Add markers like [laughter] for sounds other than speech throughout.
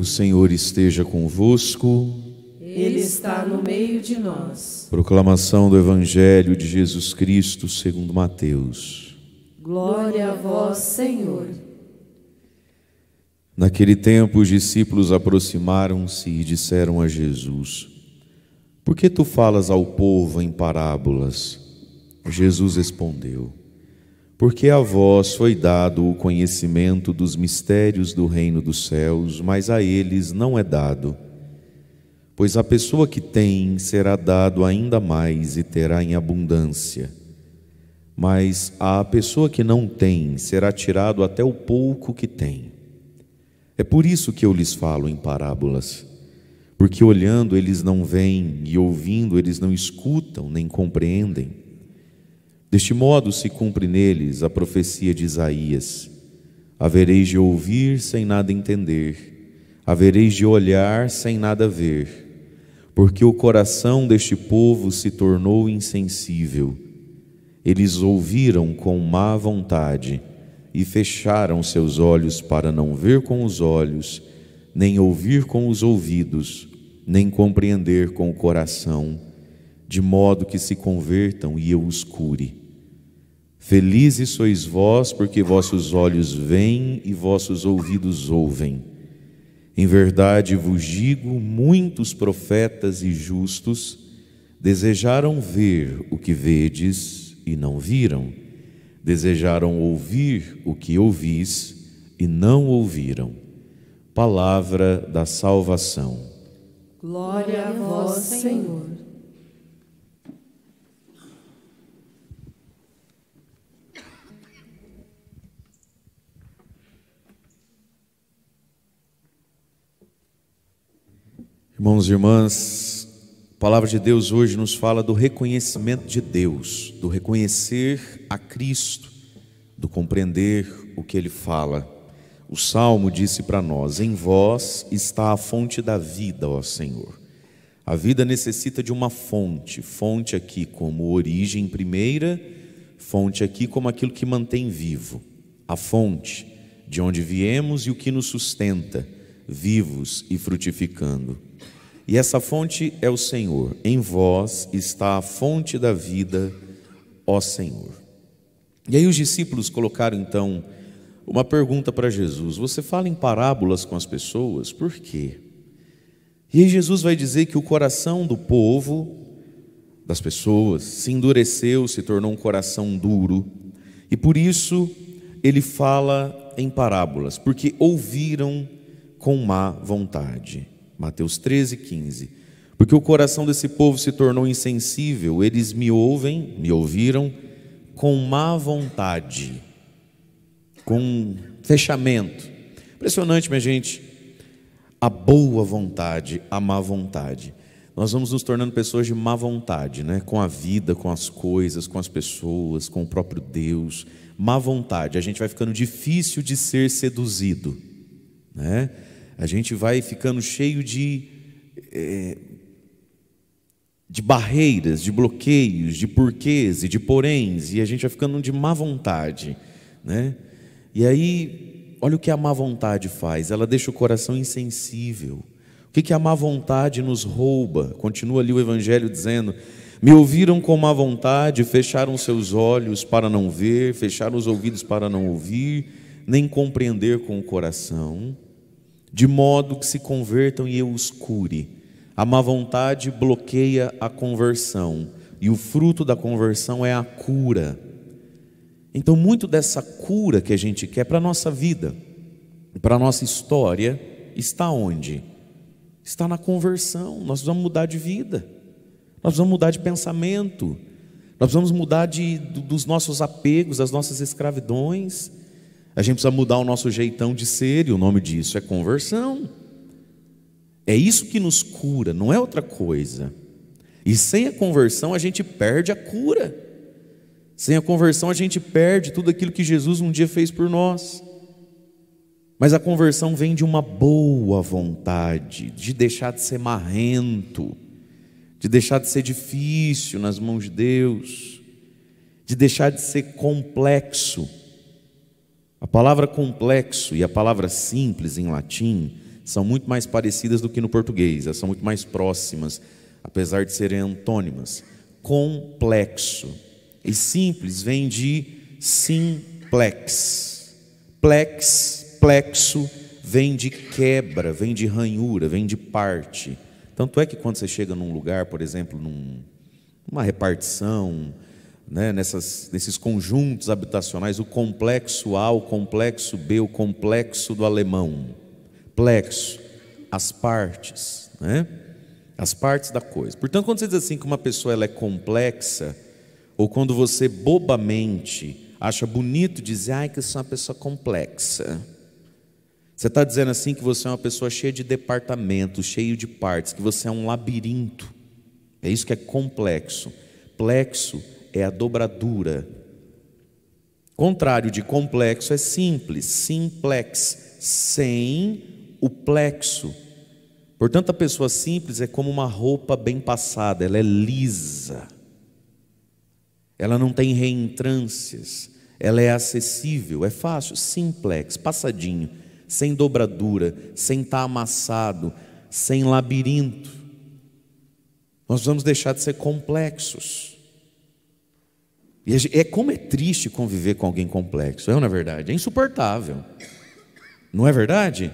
O Senhor esteja convosco. Ele está no meio de nós. Proclamação do Evangelho de Jesus Cristo, segundo Mateus. Glória a vós, Senhor. Naquele tempo, os discípulos aproximaram-se e disseram a Jesus: Por que tu falas ao povo em parábolas? Jesus respondeu: porque a vós foi dado o conhecimento dos mistérios do reino dos céus, mas a eles não é dado. Pois a pessoa que tem será dado ainda mais e terá em abundância. Mas a pessoa que não tem será tirado até o pouco que tem. É por isso que eu lhes falo em parábolas, porque olhando eles não veem e ouvindo eles não escutam nem compreendem. Deste modo se cumpre neles a profecia de Isaías: havereis de ouvir sem nada entender, havereis de olhar sem nada ver, porque o coração deste povo se tornou insensível. Eles ouviram com má vontade e fecharam seus olhos para não ver com os olhos, nem ouvir com os ouvidos, nem compreender com o coração, de modo que se convertam e eu os cure. Felizes sois vós, porque vossos olhos veem e vossos ouvidos ouvem. Em verdade vos digo: muitos profetas e justos desejaram ver o que vedes e não viram, desejaram ouvir o que ouvis e não ouviram. Palavra da salvação. Glória a vós, Senhor. Irmãos e irmãs, a palavra de Deus hoje nos fala do reconhecimento de Deus, do reconhecer a Cristo, do compreender o que Ele fala. O salmo disse para nós: Em vós está a fonte da vida, ó Senhor. A vida necessita de uma fonte, fonte aqui como origem primeira, fonte aqui como aquilo que mantém vivo, a fonte de onde viemos e o que nos sustenta vivos e frutificando. E essa fonte é o Senhor. Em vós está a fonte da vida, ó Senhor. E aí os discípulos colocaram então uma pergunta para Jesus: Você fala em parábolas com as pessoas, por quê? E aí Jesus vai dizer que o coração do povo, das pessoas, se endureceu, se tornou um coração duro, e por isso ele fala em parábolas, porque ouviram com má vontade. Mateus 13, 15. Porque o coração desse povo se tornou insensível, eles me ouvem, me ouviram com má vontade, com fechamento. Impressionante, minha gente, a boa vontade, a má vontade. Nós vamos nos tornando pessoas de má vontade, né? com a vida, com as coisas, com as pessoas, com o próprio Deus. Má vontade, a gente vai ficando difícil de ser seduzido. Né? a gente vai ficando cheio de, é, de barreiras, de bloqueios, de porquês e de poréns, e a gente vai ficando de má vontade. Né? E aí, olha o que a má vontade faz: ela deixa o coração insensível. O que, que a má vontade nos rouba? Continua ali o Evangelho dizendo. Me ouviram com má vontade, fecharam seus olhos para não ver, fecharam os ouvidos para não ouvir, nem compreender com o coração de modo que se convertam e eu os cure. A má vontade bloqueia a conversão, e o fruto da conversão é a cura. Então, muito dessa cura que a gente quer para a nossa vida, para a nossa história, está onde? Está na conversão. Nós vamos mudar de vida, nós vamos mudar de pensamento, nós vamos mudar de, dos nossos apegos, das nossas escravidões, a gente precisa mudar o nosso jeitão de ser, e o nome disso é conversão. É isso que nos cura, não é outra coisa. E sem a conversão a gente perde a cura. Sem a conversão a gente perde tudo aquilo que Jesus um dia fez por nós. Mas a conversão vem de uma boa vontade, de deixar de ser marrento, de deixar de ser difícil nas mãos de Deus, de deixar de ser complexo a palavra complexo e a palavra simples em latim são muito mais parecidas do que no português, elas são muito mais próximas, apesar de serem antônimas. Complexo e simples vem de simplex. Plex, plexo, vem de quebra, vem de ranhura, vem de parte. Tanto é que quando você chega num lugar, por exemplo, num, numa repartição, né, nessas, nesses conjuntos habitacionais, o complexo A, o complexo B, o complexo do alemão. Plexo, as partes, né? as partes da coisa. Portanto, quando você diz assim que uma pessoa ela é complexa, ou quando você bobamente acha bonito dizer, ai, que você é uma pessoa complexa. Você está dizendo assim que você é uma pessoa cheia de departamentos, cheio de partes, que você é um labirinto. É isso que é complexo. Plexo é a dobradura. Contrário de complexo é simples, simplex, sem o plexo. Portanto, a pessoa simples é como uma roupa bem passada, ela é lisa, ela não tem reentrâncias, ela é acessível, é fácil, simplex, passadinho, sem dobradura, sem estar amassado, sem labirinto. Nós vamos deixar de ser complexos. E é como é triste conviver com alguém complexo, é ou na é verdade? É insuportável. Não é verdade?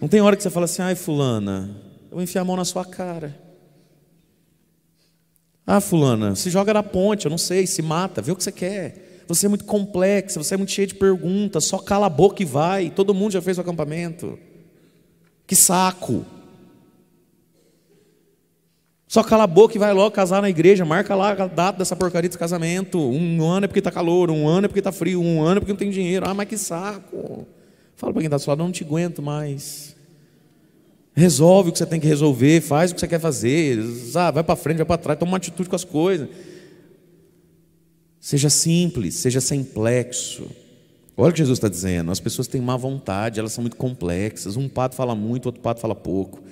Não tem hora que você fala assim, ai fulana, eu vou enfiar a mão na sua cara. Ah, fulana, se joga na ponte, eu não sei, se mata, vê o que você quer. Você é muito complexa, você é muito cheia de perguntas, só cala a boca e vai. Todo mundo já fez o acampamento. Que saco! Só cala a boca e vai logo casar na igreja, marca lá a data dessa porcaria desse casamento. Um ano é porque está calor, um ano é porque está frio, um ano é porque não tem dinheiro. Ah, mas que saco. Fala para quem está sozinho, seu não te aguento mais. Resolve o que você tem que resolver, faz o que você quer fazer, sabe? Ah, vai para frente, vai para trás, toma uma atitude com as coisas. Seja simples, seja simplexo. Olha o que Jesus está dizendo: as pessoas têm má vontade, elas são muito complexas. Um pato fala muito, outro pato fala pouco.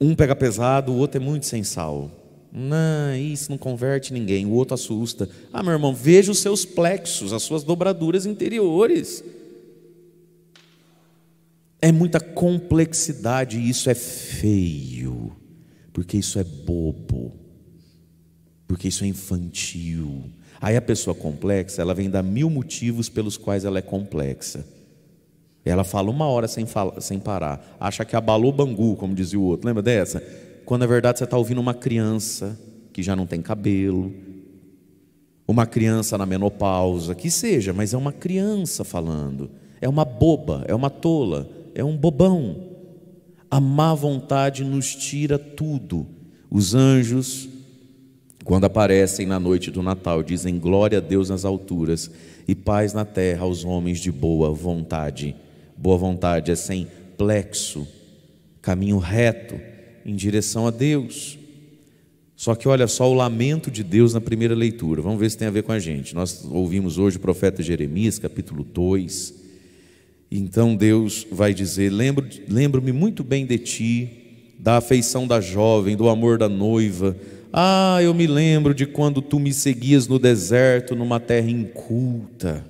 Um pega pesado, o outro é muito sem sal. Não, isso não converte ninguém, o outro assusta. Ah, meu irmão, veja os seus plexos, as suas dobraduras interiores. É muita complexidade e isso é feio, porque isso é bobo, porque isso é infantil. Aí a pessoa complexa, ela vem dar mil motivos pelos quais ela é complexa. Ela fala uma hora sem, fala, sem parar. Acha que abalou bangu, como dizia o outro. Lembra dessa? Quando na verdade você está ouvindo uma criança que já não tem cabelo, uma criança na menopausa, que seja, mas é uma criança falando. É uma boba, é uma tola, é um bobão. A má vontade nos tira tudo. Os anjos, quando aparecem na noite do Natal, dizem glória a Deus nas alturas e paz na terra aos homens de boa vontade. Boa vontade é sem plexo, caminho reto em direção a Deus. Só que olha só o lamento de Deus na primeira leitura. Vamos ver se tem a ver com a gente. Nós ouvimos hoje o profeta Jeremias, capítulo 2. Então Deus vai dizer: Lembro-me muito bem de ti, da afeição da jovem, do amor da noiva. Ah, eu me lembro de quando tu me seguias no deserto, numa terra inculta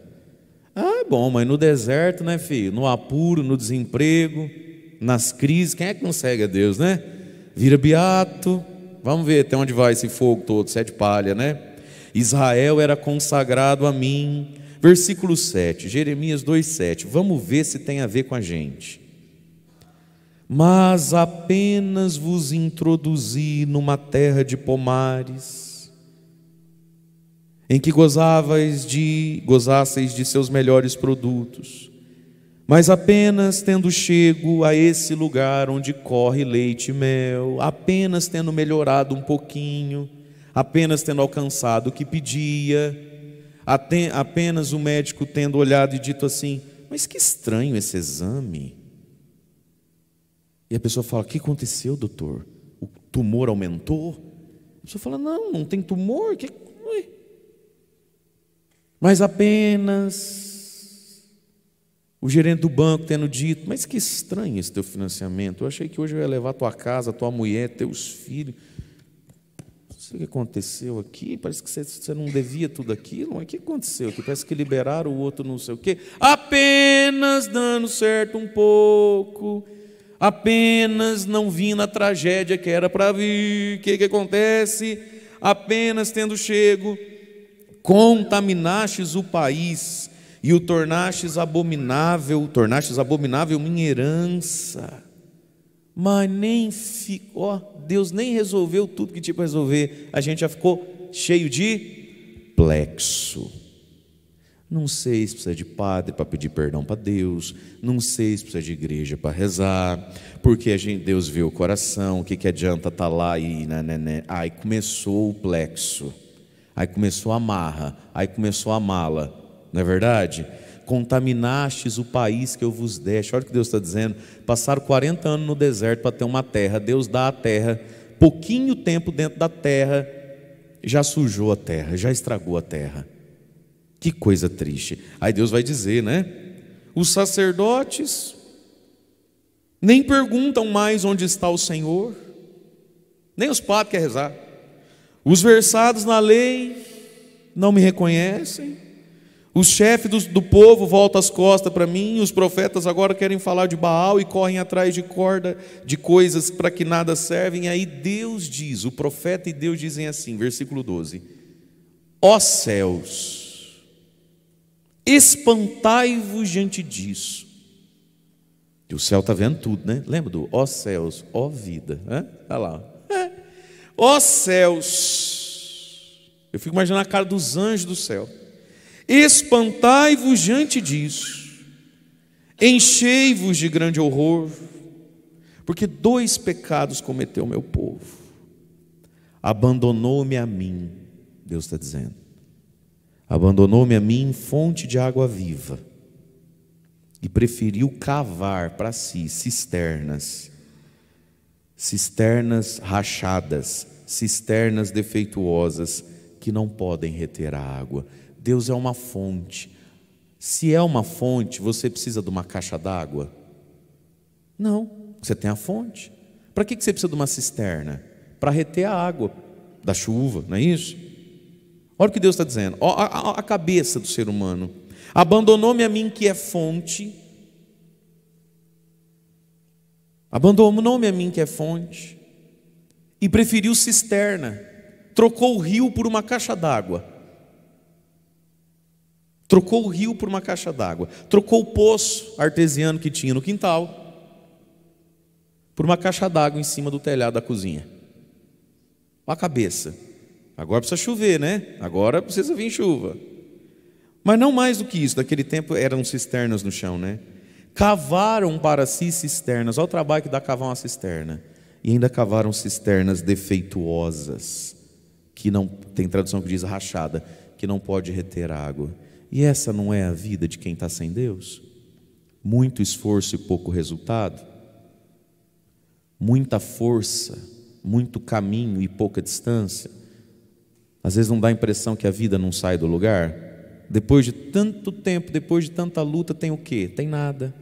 é bom, mas no deserto, né, filho? No apuro, no desemprego, nas crises, quem é que consegue a Deus, né? Vira beato. Vamos ver até onde vai esse fogo todo, sete palha, né? Israel era consagrado a mim. Versículo 7, Jeremias 2:7. Vamos ver se tem a ver com a gente. Mas apenas vos introduzi numa terra de pomares em que gozavais de gozasseis de seus melhores produtos. Mas apenas tendo chego a esse lugar onde corre leite e mel, apenas tendo melhorado um pouquinho, apenas tendo alcançado o que pedia, apenas o médico tendo olhado e dito assim: Mas que estranho esse exame. E a pessoa fala: O que aconteceu, doutor? O tumor aumentou? A pessoa fala: Não, não tem tumor. Que... Mas apenas o gerente do banco tendo dito: Mas que estranho esse teu financiamento. Eu achei que hoje eu ia levar tua casa, tua mulher, teus filhos. Não sei o que aconteceu aqui. Parece que você não devia tudo aquilo. o que aconteceu aqui? Parece que liberaram o outro, não sei o quê. Apenas dando certo um pouco. Apenas não vindo a tragédia que era para vir. O que, que acontece? Apenas tendo chego contaminastes o país e o tornastes abominável, tornastes abominável minha herança. Mas nem ficou, ó, Deus nem resolveu tudo que tinha para resolver, a gente já ficou cheio de plexo. Não sei se precisa de padre para pedir perdão para Deus, não sei se precisa de igreja para rezar, porque a gente, Deus vê o coração, o que, que adianta estar tá lá e. Né, né, né. Ai, começou o plexo aí começou a marra, aí começou a mala, não é verdade? Contaminastes o país que eu vos deixo. Olha o que Deus está dizendo. Passaram 40 anos no deserto para ter uma terra. Deus dá a terra. Pouquinho tempo dentro da terra, já sujou a terra, já estragou a terra. Que coisa triste. Aí Deus vai dizer, né? Os sacerdotes nem perguntam mais onde está o Senhor, nem os padres querem rezar. Os versados na lei não me reconhecem. Os chefes do, do povo voltam as costas para mim. Os profetas agora querem falar de Baal e correm atrás de corda, de coisas para que nada servem. E aí Deus diz, o profeta e Deus dizem assim, versículo 12: Ó céus, espantai-vos diante disso. E o céu está vendo tudo, né? Lembra do ó céus, ó vida, né? Olha lá. Ó céus, eu fico imaginando a cara dos anjos do céu. Espantai-vos diante disso, enchei-vos de grande horror, porque dois pecados cometeu meu povo. Abandonou-me a mim, Deus está dizendo. Abandonou-me a mim, fonte de água viva, e preferiu cavar para si cisternas cisternas rachadas, cisternas defeituosas que não podem reter a água. Deus é uma fonte. Se é uma fonte, você precisa de uma caixa d'água? Não, você tem a fonte. Para que você precisa de uma cisterna? Para reter a água da chuva, não é isso? Olha o que Deus está dizendo, olha a cabeça do ser humano. Abandonou-me a mim que é fonte Abandonou-me a mim, que é fonte, e preferiu cisterna, trocou o rio por uma caixa d'água. Trocou o rio por uma caixa d'água, trocou o poço artesiano que tinha no quintal por uma caixa d'água em cima do telhado da cozinha. Olha a cabeça. Agora precisa chover, né? Agora precisa vir chuva. Mas não mais do que isso, daquele tempo eram cisternas no chão, né? Cavaram para si cisternas. Olha o trabalho que dá cavar uma cisterna. E ainda cavaram cisternas defeituosas, que não tem tradução que diz rachada, que não pode reter água. E essa não é a vida de quem está sem Deus? Muito esforço e pouco resultado? Muita força, muito caminho e pouca distância? Às vezes não dá a impressão que a vida não sai do lugar? Depois de tanto tempo, depois de tanta luta, tem o quê? Tem nada.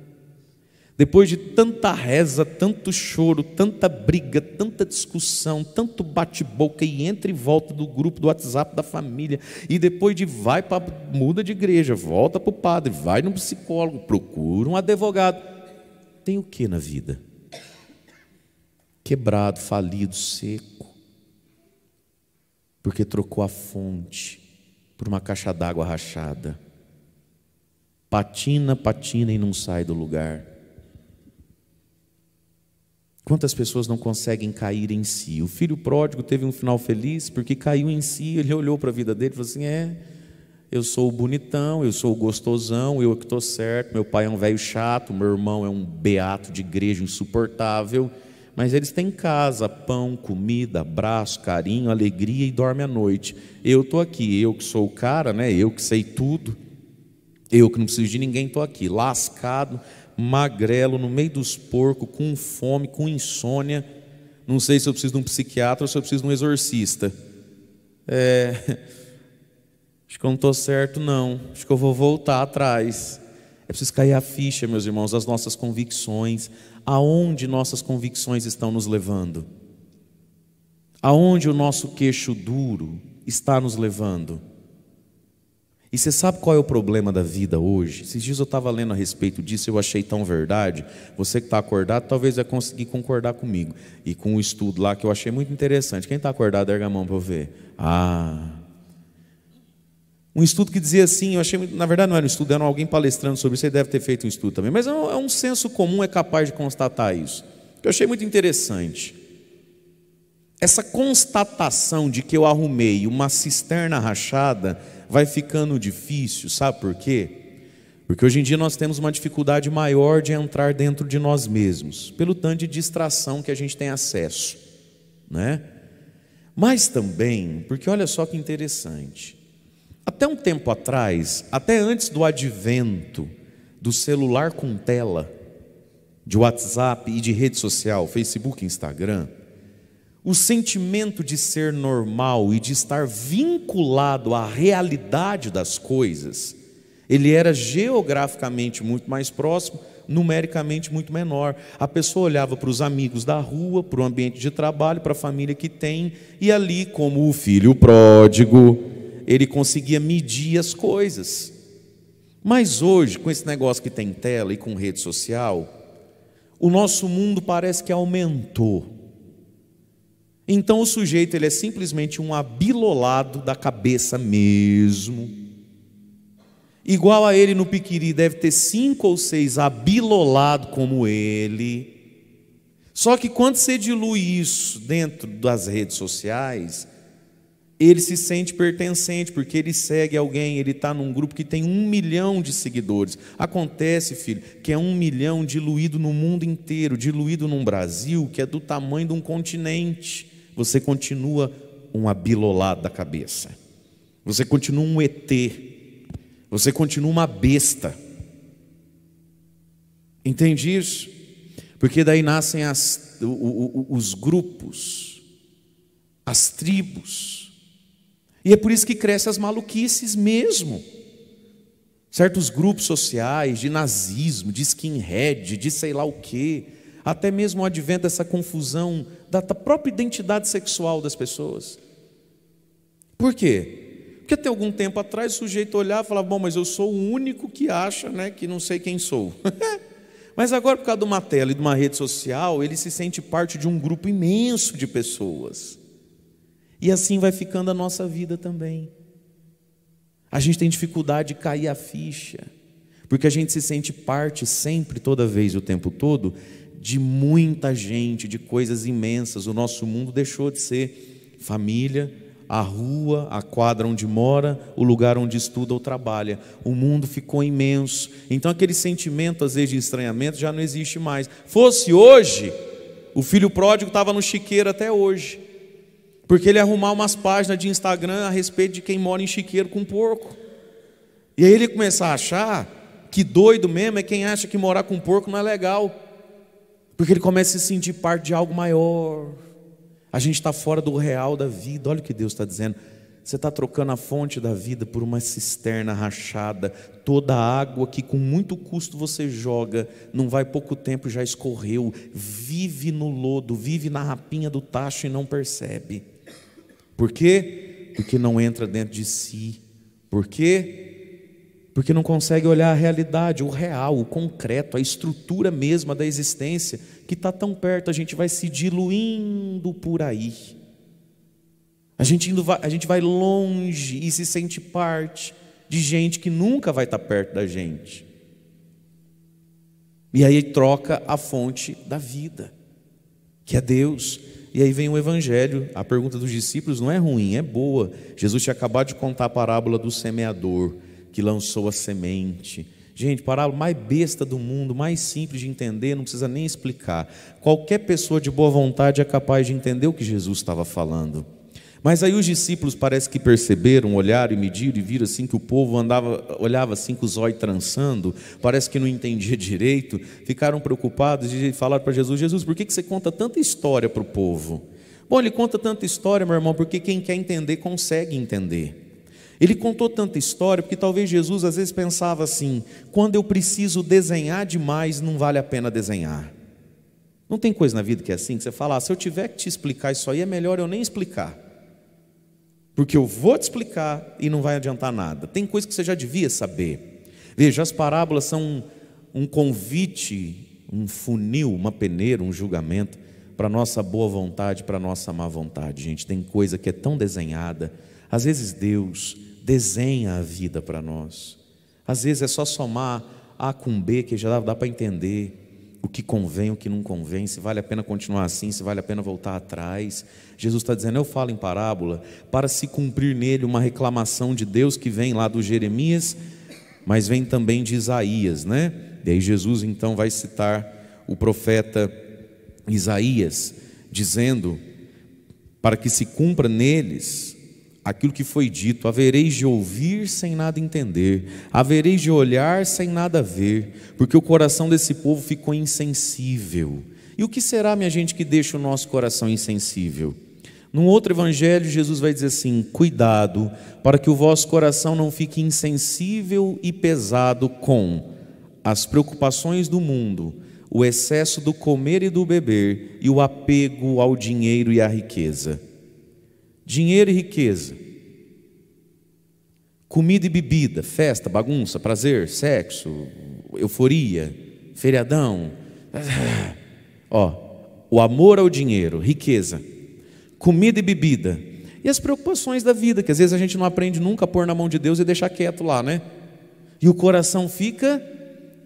Depois de tanta reza, tanto choro, tanta briga, tanta discussão, tanto bate-boca e entra e volta do grupo do WhatsApp da família, e depois de vai para muda de igreja, volta para o padre, vai no psicólogo, procura um advogado. Tem o que na vida? Quebrado, falido, seco. Porque trocou a fonte por uma caixa d'água rachada. Patina, patina e não sai do lugar Quantas pessoas não conseguem cair em si? O filho pródigo teve um final feliz porque caiu em si, ele olhou para a vida dele e falou assim: é, eu sou o bonitão, eu sou o gostosão, eu que estou certo, meu pai é um velho chato, meu irmão é um beato de igreja insuportável, mas eles têm casa, pão, comida, abraço, carinho, alegria e dorme à noite. Eu estou aqui, eu que sou o cara, né? eu que sei tudo, eu que não preciso de ninguém, estou aqui, lascado, magrelo, no meio dos porcos, com fome, com insônia. Não sei se eu preciso de um psiquiatra ou se eu preciso de um exorcista. É, [laughs] acho que eu não estou certo, não. Acho que eu vou voltar atrás. É preciso cair a ficha, meus irmãos, das nossas convicções. Aonde nossas convicções estão nos levando? Aonde o nosso queixo duro está nos levando? E você sabe qual é o problema da vida hoje? Esses dias eu estava lendo a respeito disso, eu achei tão verdade. Você que está acordado, talvez vai conseguir concordar comigo. E com um estudo lá que eu achei muito interessante. Quem está acordado, erga a mão para eu ver. Ah. Um estudo que dizia assim, eu achei, na verdade não era um estudo, era alguém palestrando sobre isso, você deve ter feito um estudo também, mas é um é senso comum, é capaz de constatar isso. Eu achei muito interessante. Essa constatação de que eu arrumei uma cisterna rachada vai ficando difícil, sabe por quê? Porque hoje em dia nós temos uma dificuldade maior de entrar dentro de nós mesmos, pelo tanto de distração que a gente tem acesso, né? Mas também, porque olha só que interessante, até um tempo atrás, até antes do advento do celular com tela, de WhatsApp e de rede social, Facebook, Instagram, o sentimento de ser normal e de estar vinculado à realidade das coisas, ele era geograficamente muito mais próximo, numericamente muito menor. A pessoa olhava para os amigos da rua, para o ambiente de trabalho, para a família que tem, e ali, como o filho pródigo, ele conseguia medir as coisas. Mas hoje, com esse negócio que tem tela e com rede social, o nosso mundo parece que aumentou então o sujeito ele é simplesmente um abilolado da cabeça mesmo. Igual a ele no Piquiri deve ter cinco ou seis abilolados como ele. Só que quando você dilui isso dentro das redes sociais, ele se sente pertencente, porque ele segue alguém, ele está num grupo que tem um milhão de seguidores. Acontece, filho, que é um milhão diluído no mundo inteiro, diluído num Brasil que é do tamanho de um continente você continua um abilolado da cabeça, você continua um ET, você continua uma besta. Entende isso? Porque daí nascem as, os grupos, as tribos, e é por isso que crescem as maluquices mesmo. Certos grupos sociais de nazismo, de skinhead, de sei lá o quê, até mesmo o advento dessa confusão da própria identidade sexual das pessoas. Por quê? Porque até algum tempo atrás o sujeito olhava e falava: Bom, mas eu sou o único que acha né, que não sei quem sou. [laughs] mas agora, por causa de uma tela e de uma rede social, ele se sente parte de um grupo imenso de pessoas. E assim vai ficando a nossa vida também. A gente tem dificuldade de cair a ficha, porque a gente se sente parte sempre, toda vez, o tempo todo, de muita gente, de coisas imensas. O nosso mundo deixou de ser família, a rua, a quadra onde mora, o lugar onde estuda ou trabalha. O mundo ficou imenso. Então aquele sentimento, às vezes, de estranhamento já não existe mais. Fosse hoje, o filho pródigo estava no chiqueiro até hoje. Porque ele arrumar umas páginas de Instagram a respeito de quem mora em chiqueiro com porco. E aí ele começar a achar que doido mesmo é quem acha que morar com porco não é legal. Porque ele começa a se sentir parte de algo maior. A gente está fora do real da vida. Olha o que Deus está dizendo. Você está trocando a fonte da vida por uma cisterna rachada. Toda a água que com muito custo você joga, não vai pouco tempo já escorreu. Vive no lodo, vive na rapinha do tacho e não percebe. Por quê? Porque não entra dentro de si. Por quê? porque não consegue olhar a realidade, o real, o concreto, a estrutura mesma da existência que está tão perto, a gente vai se diluindo por aí. A gente, indo, a gente vai longe e se sente parte de gente que nunca vai estar tá perto da gente. E aí troca a fonte da vida, que é Deus. E aí vem o Evangelho. A pergunta dos discípulos não é ruim, é boa. Jesus tinha acabado de contar a parábola do semeador que lançou a semente. Gente, parábola mais besta do mundo, mais simples de entender, não precisa nem explicar. Qualquer pessoa de boa vontade é capaz de entender o que Jesus estava falando. Mas aí os discípulos parece que perceberam, olharam e mediram e viram assim que o povo andava, olhava assim com os olhos trançando, parece que não entendia [laughs] direito, ficaram preocupados e falaram para Jesus: Jesus, por que, que você conta tanta história para o povo? Bom, ele conta tanta história, meu irmão, porque quem quer entender consegue entender. Ele contou tanta história porque talvez Jesus às vezes pensava assim: quando eu preciso desenhar demais, não vale a pena desenhar. Não tem coisa na vida que é assim, que você fala: ah, se eu tiver que te explicar isso aí, é melhor eu nem explicar. Porque eu vou te explicar e não vai adiantar nada. Tem coisa que você já devia saber. Veja, as parábolas são um, um convite, um funil, uma peneira, um julgamento para nossa boa vontade, para nossa má vontade. Gente, tem coisa que é tão desenhada. Às vezes Deus desenha a vida para nós. Às vezes é só somar A com B, que já dá, dá para entender o que convém, o que não convém, se vale a pena continuar assim, se vale a pena voltar atrás. Jesus está dizendo, eu falo em parábola, para se cumprir nele uma reclamação de Deus que vem lá do Jeremias, mas vem também de Isaías, né? E aí Jesus então vai citar o profeta Isaías, dizendo, para que se cumpra neles aquilo que foi dito: havereis de ouvir sem nada entender, havereis de olhar sem nada ver, porque o coração desse povo ficou insensível. E o que será, minha gente, que deixa o nosso coração insensível? Num outro evangelho, Jesus vai dizer assim: cuidado, para que o vosso coração não fique insensível e pesado com as preocupações do mundo, o excesso do comer e do beber e o apego ao dinheiro e à riqueza dinheiro e riqueza, comida e bebida, festa, bagunça, prazer, sexo, euforia, feriadão. Ah, ó, o amor ao dinheiro, riqueza, comida e bebida. E as preocupações da vida, que às vezes a gente não aprende nunca a pôr na mão de Deus e deixar quieto lá, né? E o coração fica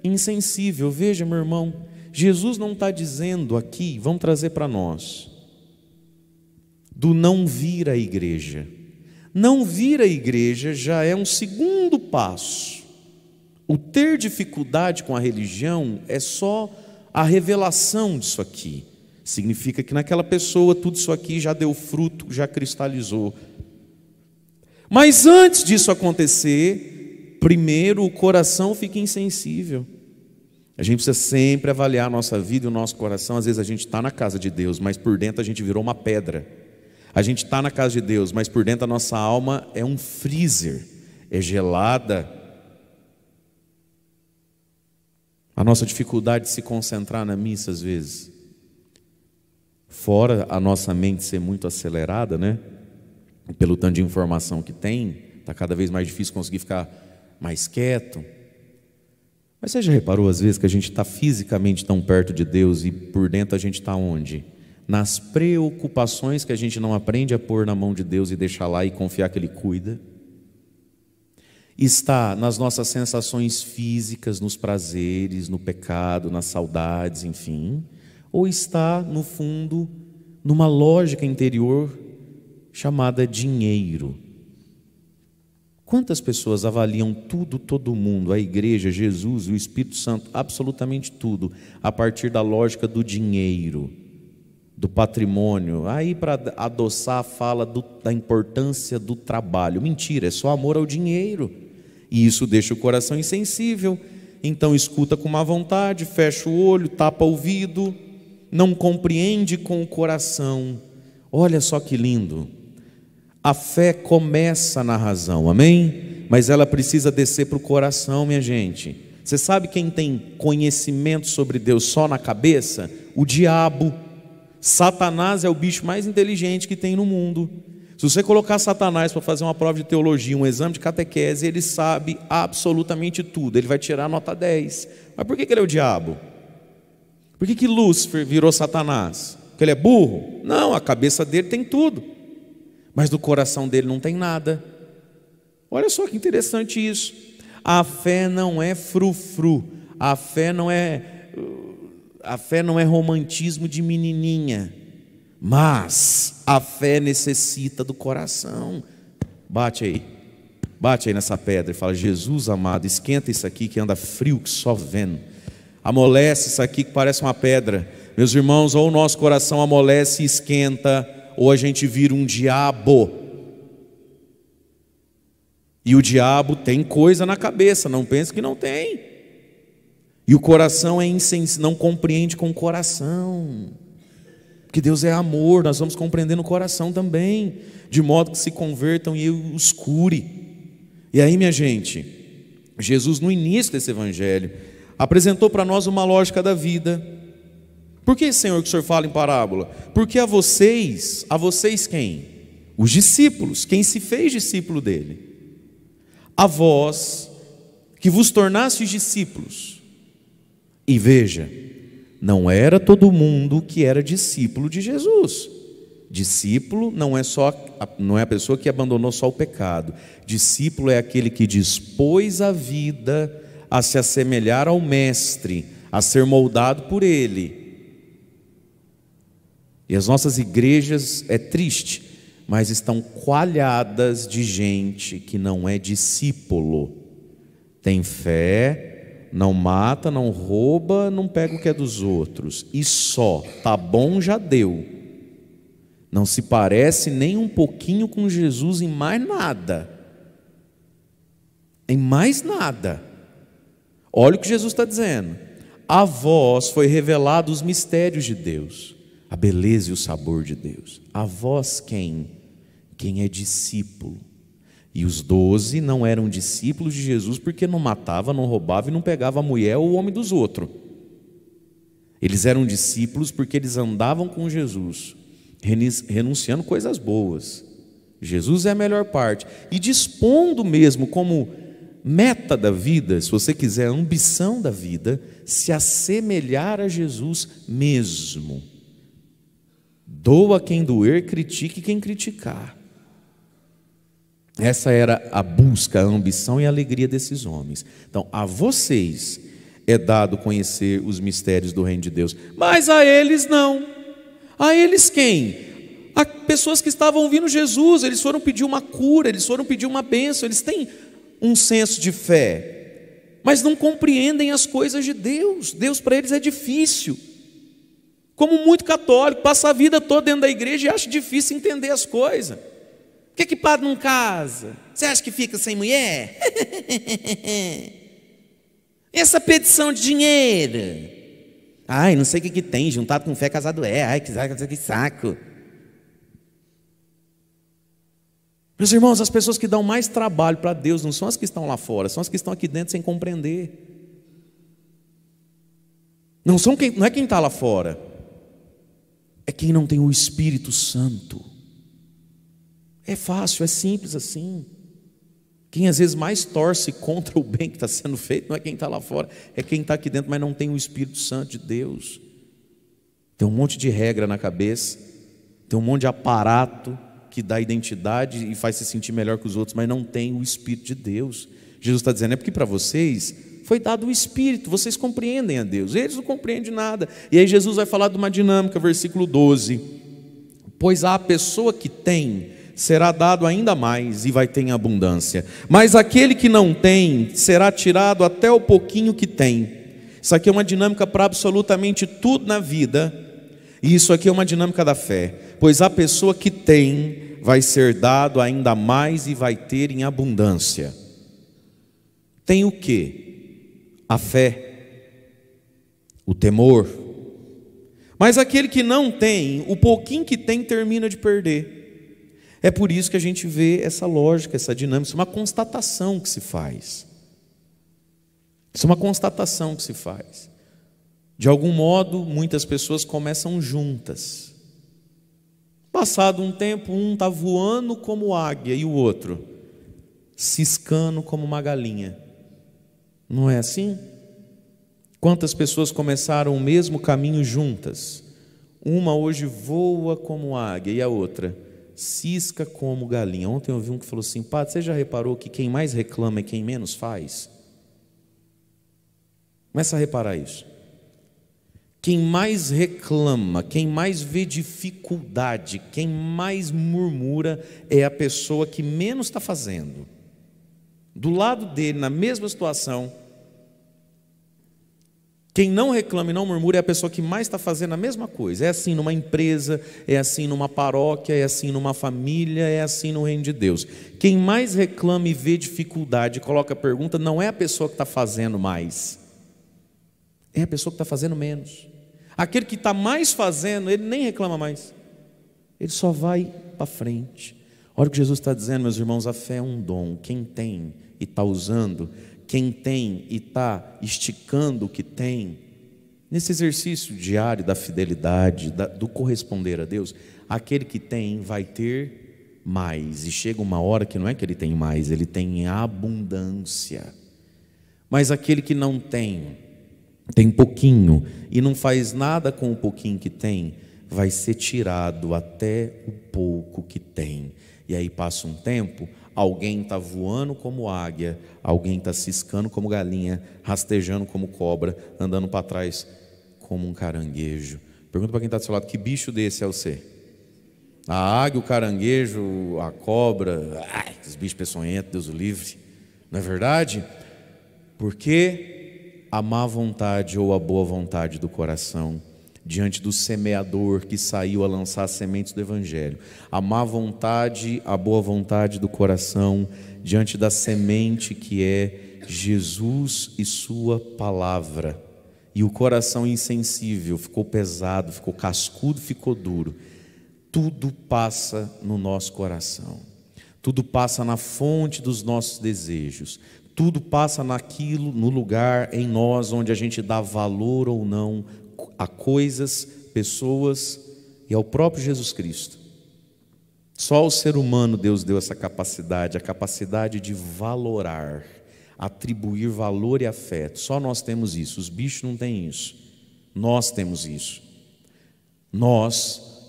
insensível. Veja, meu irmão, Jesus não está dizendo aqui, vamos trazer para nós do não vir à igreja. Não vir à igreja já é um segundo passo. O ter dificuldade com a religião é só a revelação disso aqui. Significa que naquela pessoa tudo isso aqui já deu fruto, já cristalizou. Mas antes disso acontecer, primeiro o coração fica insensível. A gente precisa sempre avaliar a nossa vida e o nosso coração. Às vezes a gente está na casa de Deus, mas por dentro a gente virou uma pedra. A gente está na casa de Deus, mas por dentro a nossa alma é um freezer, é gelada. A nossa dificuldade de se concentrar na missa, às vezes. Fora a nossa mente ser muito acelerada, né? Pelo tanto de informação que tem, está cada vez mais difícil conseguir ficar mais quieto. Mas você já reparou, às vezes, que a gente está fisicamente tão perto de Deus e por dentro a gente está onde? nas preocupações que a gente não aprende a pôr na mão de Deus e deixar lá e confiar que Ele cuida. Está nas nossas sensações físicas, nos prazeres, no pecado, nas saudades, enfim. Ou está, no fundo, numa lógica interior chamada dinheiro. Quantas pessoas avaliam tudo, todo mundo, a igreja, Jesus, o Espírito Santo, absolutamente tudo, a partir da lógica do dinheiro? do patrimônio. Aí, para adoçar, fala do, da importância do trabalho. Mentira, é só amor ao dinheiro. E isso deixa o coração insensível. Então, escuta com má vontade, fecha o olho, tapa o ouvido, não compreende com o coração. Olha só que lindo. A fé começa na razão, amém? Mas ela precisa descer para o coração, minha gente. Você sabe quem tem conhecimento sobre Deus só na cabeça? O diabo Satanás é o bicho mais inteligente que tem no mundo. Se você colocar Satanás para fazer uma prova de teologia, um exame de catequese, ele sabe absolutamente tudo, ele vai tirar a nota 10. Mas por que ele é o diabo? Por que, que Lúcifer virou Satanás? Porque ele é burro? Não, a cabeça dele tem tudo, mas do coração dele não tem nada. Olha só que interessante isso. A fé não é frufru, a fé não é a fé não é romantismo de menininha, mas a fé necessita do coração. Bate aí, bate aí nessa pedra e fala: Jesus amado, esquenta isso aqui que anda frio que só vendo, amolece isso aqui que parece uma pedra. Meus irmãos, ou o nosso coração amolece e esquenta, ou a gente vira um diabo. E o diabo tem coisa na cabeça, não pense que não tem. E o coração é insens não compreende com o coração. Porque Deus é amor, nós vamos compreendendo no coração também, de modo que se convertam e os cure. E aí, minha gente, Jesus, no início desse evangelho, apresentou para nós uma lógica da vida. Por que, Senhor, que o Senhor fala em parábola? Porque a vocês, a vocês quem? Os discípulos, quem se fez discípulo dele. A vós, que vos tornastes discípulos e veja, não era todo mundo que era discípulo de Jesus. Discípulo não é só não é a pessoa que abandonou só o pecado. Discípulo é aquele que dispôs a vida a se assemelhar ao mestre, a ser moldado por ele. E as nossas igrejas é triste, mas estão coalhadas de gente que não é discípulo. Tem fé, não mata, não rouba, não pega o que é dos outros. E só, tá bom, já deu. Não se parece nem um pouquinho com Jesus em mais nada. Em mais nada. Olha o que Jesus está dizendo. A vós foi revelado os mistérios de Deus, a beleza e o sabor de Deus. A vós quem? Quem é discípulo e os doze não eram discípulos de Jesus porque não matava, não roubava e não pegava a mulher ou o homem dos outros. Eles eram discípulos porque eles andavam com Jesus, renunciando coisas boas. Jesus é a melhor parte. E dispondo mesmo como meta da vida, se você quiser, a ambição da vida, se assemelhar a Jesus mesmo. Doa quem doer, critique quem criticar. Essa era a busca, a ambição e a alegria desses homens. Então, a vocês é dado conhecer os mistérios do reino de Deus, mas a eles não. A eles quem? A pessoas que estavam ouvindo Jesus, eles foram pedir uma cura, eles foram pedir uma bênção, eles têm um senso de fé, mas não compreendem as coisas de Deus. Deus para eles é difícil. Como muito católico, passa a vida toda dentro da igreja e acha difícil entender as coisas. Por que, que padre não casa? Você acha que fica sem mulher? [laughs] Essa petição de dinheiro. Ai, não sei o que, que tem, juntado com fé casado é. Ai, que saco, que saco. Meus irmãos, as pessoas que dão mais trabalho para Deus não são as que estão lá fora, são as que estão aqui dentro sem compreender. Não, são quem, não é quem está lá fora, é quem não tem o Espírito Santo. É fácil, é simples assim. Quem às vezes mais torce contra o bem que está sendo feito não é quem está lá fora, é quem está aqui dentro, mas não tem o Espírito Santo de Deus. Tem um monte de regra na cabeça, tem um monte de aparato que dá identidade e faz se sentir melhor que os outros, mas não tem o Espírito de Deus. Jesus está dizendo: é porque para vocês foi dado o Espírito, vocês compreendem a Deus, eles não compreendem nada. E aí Jesus vai falar de uma dinâmica, versículo 12: Pois a pessoa que tem será dado ainda mais e vai ter em abundância. Mas aquele que não tem, será tirado até o pouquinho que tem. Isso aqui é uma dinâmica para absolutamente tudo na vida. E isso aqui é uma dinâmica da fé, pois a pessoa que tem vai ser dado ainda mais e vai ter em abundância. Tem o que? A fé, o temor. Mas aquele que não tem, o pouquinho que tem termina de perder. É por isso que a gente vê essa lógica, essa dinâmica, isso é uma constatação que se faz. Isso é uma constatação que se faz. De algum modo, muitas pessoas começam juntas. Passado um tempo, um está voando como águia e o outro ciscando como uma galinha. Não é assim? Quantas pessoas começaram o mesmo caminho juntas? Uma hoje voa como águia e a outra cisca como galinha. Ontem eu vi um que falou assim: Padre, você já reparou que quem mais reclama é quem menos faz? Começa a reparar isso. Quem mais reclama, quem mais vê dificuldade, quem mais murmura é a pessoa que menos está fazendo. Do lado dele, na mesma situação, quem não reclama e não murmura é a pessoa que mais está fazendo a mesma coisa. É assim numa empresa, é assim numa paróquia, é assim numa família, é assim no reino de Deus. Quem mais reclama e vê dificuldade e coloca pergunta não é a pessoa que está fazendo mais, é a pessoa que está fazendo menos. Aquele que está mais fazendo, ele nem reclama mais, ele só vai para frente. Olha o que Jesus está dizendo, meus irmãos: a fé é um dom. Quem tem e está usando quem tem e está esticando o que tem, nesse exercício diário da fidelidade, da, do corresponder a Deus, aquele que tem vai ter mais. E chega uma hora que não é que ele tem mais, ele tem abundância. Mas aquele que não tem, tem pouquinho e não faz nada com o pouquinho que tem, vai ser tirado até o pouco que tem. E aí passa um tempo, Alguém está voando como águia, alguém está ciscando como galinha, rastejando como cobra, andando para trás como um caranguejo. Pergunta para quem está do seu lado: que bicho desse é o ser? A águia, o caranguejo, a cobra, ai, os bichos peçonhentos, Deus o livre, não é verdade? Porque a má vontade ou a boa vontade do coração diante do semeador que saiu a lançar sementes do Evangelho. A má vontade, a boa vontade do coração, diante da semente que é Jesus e Sua palavra. E o coração insensível ficou pesado, ficou cascudo, ficou duro. Tudo passa no nosso coração, tudo passa na fonte dos nossos desejos, tudo passa naquilo, no lugar, em nós, onde a gente dá valor ou não a coisas, pessoas e ao próprio Jesus Cristo. Só ao ser humano Deus deu essa capacidade, a capacidade de valorar, atribuir valor e afeto. Só nós temos isso, os bichos não têm isso. Nós temos isso. Nós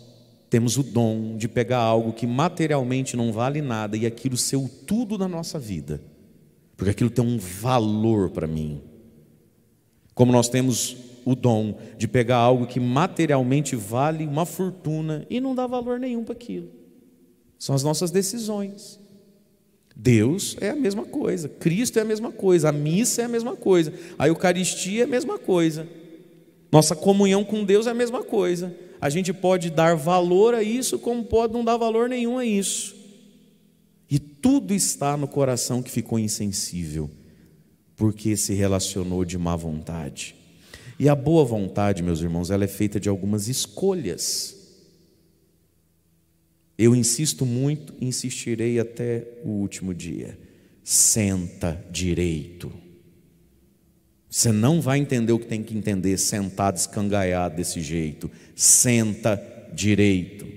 temos o dom de pegar algo que materialmente não vale nada e aquilo ser o tudo na nossa vida, porque aquilo tem um valor para mim. Como nós temos o dom de pegar algo que materialmente vale uma fortuna e não dá valor nenhum para aquilo. São as nossas decisões. Deus é a mesma coisa, Cristo é a mesma coisa, a missa é a mesma coisa, a Eucaristia é a mesma coisa, nossa comunhão com Deus é a mesma coisa. A gente pode dar valor a isso, como pode não dar valor nenhum a isso. E tudo está no coração que ficou insensível, porque se relacionou de má vontade. E a boa vontade, meus irmãos, ela é feita de algumas escolhas. Eu insisto muito, insistirei até o último dia. Senta direito. Você não vai entender o que tem que entender sentado, escangaiado desse jeito. Senta direito.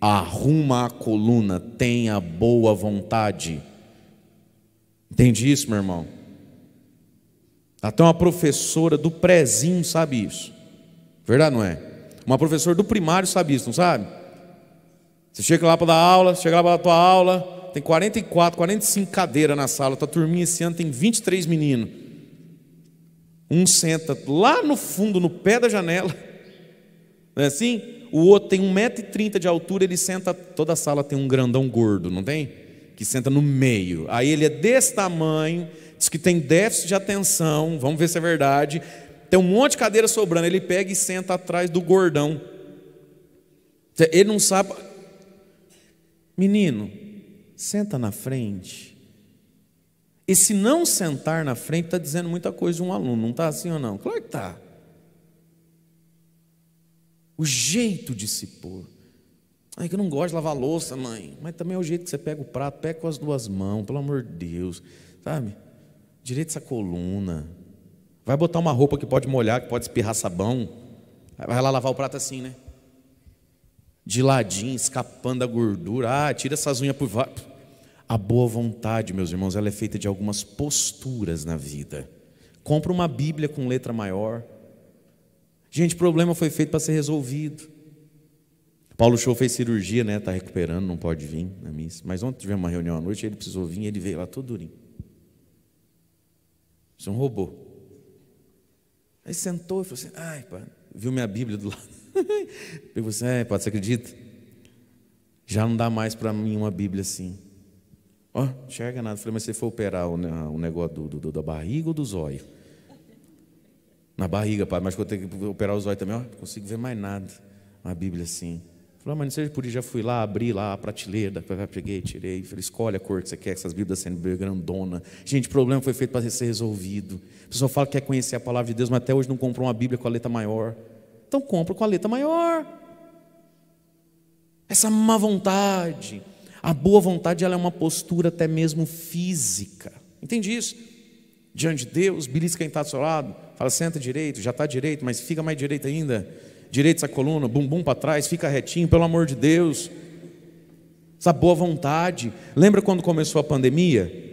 Arruma a coluna, tenha boa vontade. Entende isso, meu irmão? Até uma professora do prezinho sabe isso. Verdade não é? Uma professora do primário sabe isso, não sabe? Você chega lá para dar aula, chega lá para dar tua aula, tem 44, 45 cadeiras na sala, tua turminha esse ano tem 23 meninos. Um senta lá no fundo, no pé da janela, [laughs] não é assim? O outro tem 1,30m de altura, ele senta, toda a sala tem um grandão gordo, não tem? que senta no meio. Aí ele é desse tamanho, diz que tem déficit de atenção, vamos ver se é verdade. Tem um monte de cadeira sobrando, ele pega e senta atrás do gordão. Ele não sabe. Menino, senta na frente. E se não sentar na frente está dizendo muita coisa de um aluno, não está assim ou não? Claro que está. O jeito de se pôr. Ai, que eu não gosto de lavar louça, mãe. Mas também é o jeito que você pega o prato, pega com as duas mãos, pelo amor de Deus. Sabe? Direito essa coluna. Vai botar uma roupa que pode molhar, que pode espirrar sabão. Vai lá lavar o prato assim, né? De ladinho, escapando a gordura. Ah, tira essas unhas por. A boa vontade, meus irmãos, ela é feita de algumas posturas na vida. Compra uma Bíblia com letra maior. Gente, o problema foi feito para ser resolvido. Paulo Show fez cirurgia, né? Está recuperando, não pode vir na missa. Mas ontem tivemos uma reunião à noite, ele precisou vir, ele veio lá todo durinho. Isso é um robô. Aí sentou e falou assim: ai, pá, viu minha Bíblia do lado. Pegou [laughs] assim: é, pá, você acredita? Já não dá mais para mim uma Bíblia assim. Ó, oh, enxerga nada. falei: mas você foi operar o, o negócio do, do, da barriga ou dos olhos? Na barriga, pai? mas vou ter que operar os olhos também. Ó, oh, não consigo ver mais nada. Uma Bíblia assim. Falou, ah, mas não seja por isso, já fui lá, abri lá a prateleira, peguei, tirei, falei, escolhe a cor que você quer, essas Bíblias sendo grandona. Gente, o problema foi feito para ser resolvido. A pessoa fala que quer conhecer a palavra de Deus, mas até hoje não comprou uma Bíblia com a letra maior. Então compra com a letra maior. Essa má vontade. A boa vontade ela é uma postura até mesmo física. Entende isso? Diante de Deus, belisca quem está do seu lado, fala, senta direito, já está direito, mas fica mais direito ainda direita essa coluna, bumbum para trás, fica retinho, pelo amor de Deus. Essa boa vontade. Lembra quando começou a pandemia?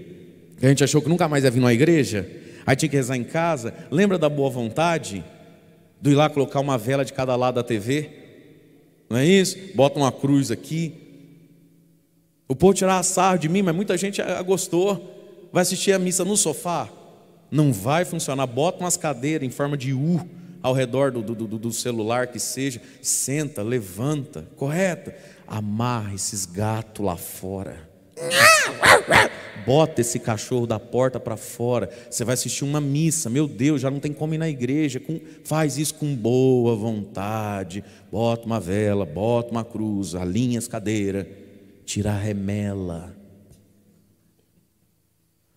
a gente achou que nunca mais ia vir na igreja? Aí tinha que rezar em casa. Lembra da boa vontade? Do ir lá colocar uma vela de cada lado da TV? Não é isso? Bota uma cruz aqui. O povo tirar a sarra de mim, mas muita gente gostou. Vai assistir a missa no sofá? Não vai funcionar. Bota umas cadeiras em forma de U ao redor do, do, do celular que seja, senta, levanta, correto? Amarra esses gatos lá fora. Bota esse cachorro da porta para fora. Você vai assistir uma missa. Meu Deus, já não tem como ir na igreja. Com, faz isso com boa vontade. Bota uma vela, bota uma cruz, alinha as cadeiras. Tira a remela.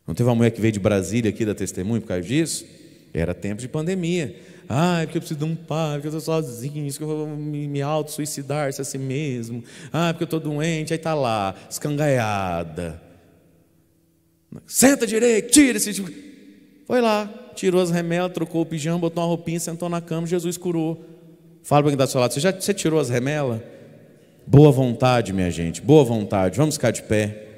Não teve uma mulher que veio de Brasília aqui da testemunha por causa disso? Era tempo de pandemia. Ah, é porque eu preciso de um pai, porque eu estou sozinho, isso que eu vou me, me auto-suicidar-se a si mesmo. Ah, porque eu estou doente, aí está lá, escangaiada. Senta direito, tira esse. Tipo. Foi lá, tirou as remelas, trocou o pijama, botou uma roupinha, sentou na cama, Jesus curou. Fala para quem está do seu lado, você já você tirou as remelas? Boa vontade, minha gente, boa vontade, vamos ficar de pé.